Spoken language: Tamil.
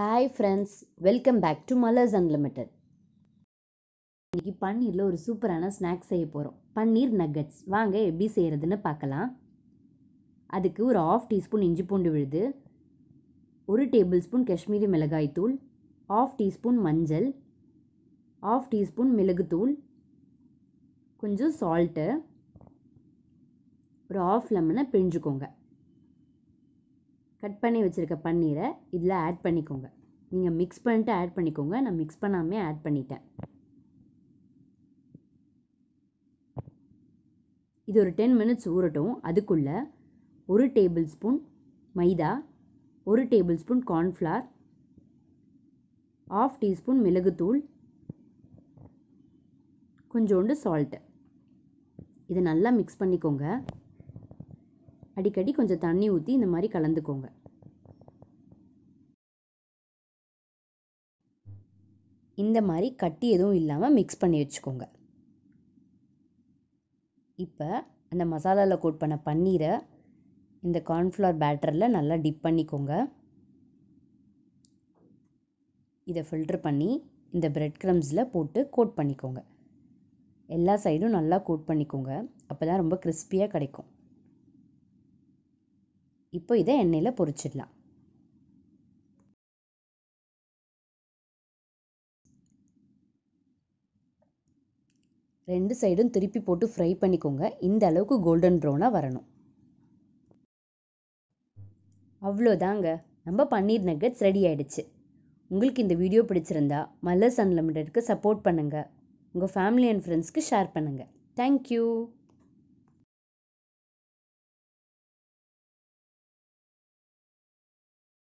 hi friends welcome back to Malar's unlimited இன்றைக்கி பன்னீரில் ஒரு சூப்பரான ஸ்நாக்ஸ் செய்ய போகிறோம் பன்னீர் நக்கட்ஸ் வாங்க எப்படி செய்கிறதுன்னு பார்க்கலாம் அதுக்கு ஒரு ஆஃப் டீஸ்பூன் இஞ்சி பூண்டு விழுது ஒரு டேபிள் ஸ்பூன் காஷ்மீரி மிளகாய் தூள் ஆஃப் டீஸ்பூன் மஞ்சள் ஆஃப் டீஸ்பூன் மிளகுத்தூள் கொஞ்சம் சால்ட்டு ஒரு ஆஃப் லெமனை பிழிஞ்சுக்கோங்க கட் பண்ணி வச்சுருக்க பன்னீரை இதில் ஆட் பண்ணிக்கோங்க நீங்கள் மிக்ஸ் பண்ணிட்டு ஆட் பண்ணிக்கோங்க நான் மிக்ஸ் பண்ணாமே ஆட் பண்ணிட்டேன் இது ஒரு டென் மினிட்ஸ் ஊறட்டும் அதுக்குள்ளே ஒரு டேபிள் ஸ்பூன் மைதா ஒரு tablespoon cornflour half teaspoon மிளகுத்தூள் கொஞ்சோண்டு சால்ட்டு இதை நல்லா மிக்ஸ் பண்ணிக்கோங்க அடிக்கடி கொஞ்சம் தண்ணி ஊற்றி இந்த மாதிரி கலந்துக்கோங்க இந்த மாதிரி கட்டி எதுவும் இல்லாமல் மிக்ஸ் பண்ணி வச்சுக்கோங்க இப்போ அந்த மசாலாவில் கோட் பண்ண பன்னீரை இந்த கார்ன்ஃப்ளவர் பேட்டரில் நல்லா டிப் பண்ணிக்கோங்க இதை ஃபில்டர் பண்ணி இந்த ப்ரெட் க்ரம்ஸில் போட்டு கோட் பண்ணிக்கோங்க எல்லா சைடும் நல்லா கோட் பண்ணிக்கோங்க அப்போ தான் ரொம்ப கிறிஸ்பியாக கிடைக்கும் இப்போ இதை எண்ணெயில் பொறிச்சிடலாம் ரெண்டு சைடும் திருப்பி போட்டு ஃப்ரை பண்ணிக்கோங்க இந்த அளவுக்கு கோல்டன் ப்ரௌனாக வரணும் அவ்வளோதாங்க நம்ம பன்னீர் நக்கட்ஸ் ரெடி ஆயிடுச்சு உங்களுக்கு இந்த வீடியோ பிடிச்சிருந்தா மல்லஸ் அன்லிமிட்டெடுக்கு சப்போர்ட் பண்ணுங்கள் உங்கள் ஃபேமிலி அண்ட் ஃப்ரெண்ட்ஸ்க்கு ஷேர் பண்ணுங்கள் தேங்க்யூ